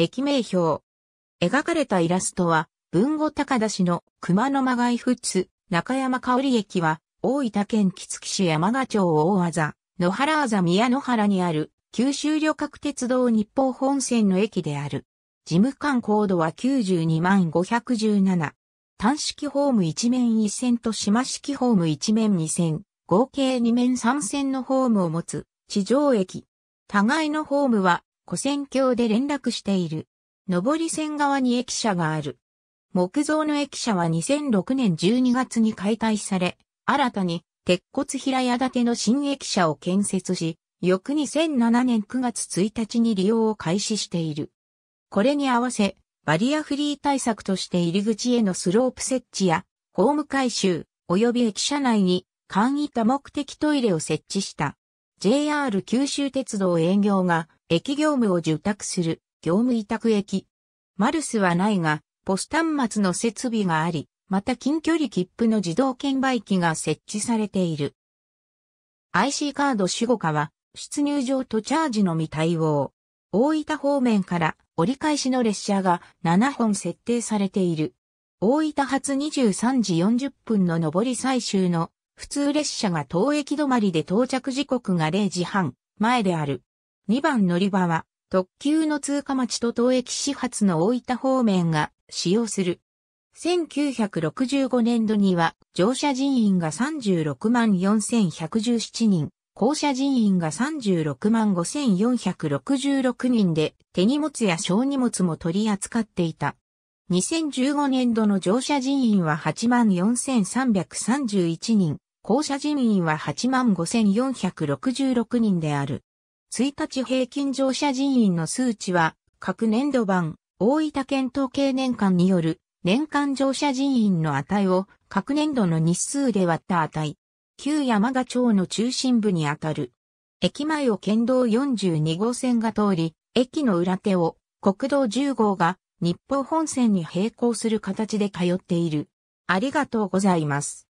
駅名標。描かれたイラストは、文後高田市の熊野間外仏、中山香織駅は、大分県木月市山賀町大技、野原あざ宮野原にある、九州旅客鉄道日報本線の駅である。事務官高度は92万517。単式ホーム1面1線と島式ホーム1面2線、合計2面3線のホームを持つ、地上駅。互いのホームは古線橋で連絡している。上り線側に駅舎がある。木造の駅舎は2006年12月に解体され、新たに鉄骨平屋建ての新駅舎を建設し、翌2007年9月1日に利用を開始している。これに合わせ、バリアフリー対策として入り口へのスロープ設置や、ホーム改修、及び駅舎内に簡易多目的トイレを設置した。JR 九州鉄道営業が駅業務を受託する業務委託駅。マルスはないが、ポス端末の設備があり、また近距離切符の自動券売機が設置されている。IC カード守護課は、出入場とチャージのみ対応。大分方面から折り返しの列車が7本設定されている。大分発23時40分の上り最終の普通列車が当駅止まりで到着時刻が0時半前である。2番乗り場は特急の通過町と当駅始発の大分方面が使用する。1965年度には乗車人員が36万4117人、降車人員が36万5466人で手荷物や小荷物も取り扱っていた。2015年度の乗車人員は8万4331人、校舎人員は85,466人である。1日平均乗車人員の数値は、各年度版、大分県統計年間による、年間乗車人員の値を、各年度の日数で割った値。旧山賀町の中心部にあたる。駅前を県道42号線が通り、駅の裏手を国道10号が日報本線に並行する形で通っている。ありがとうございます。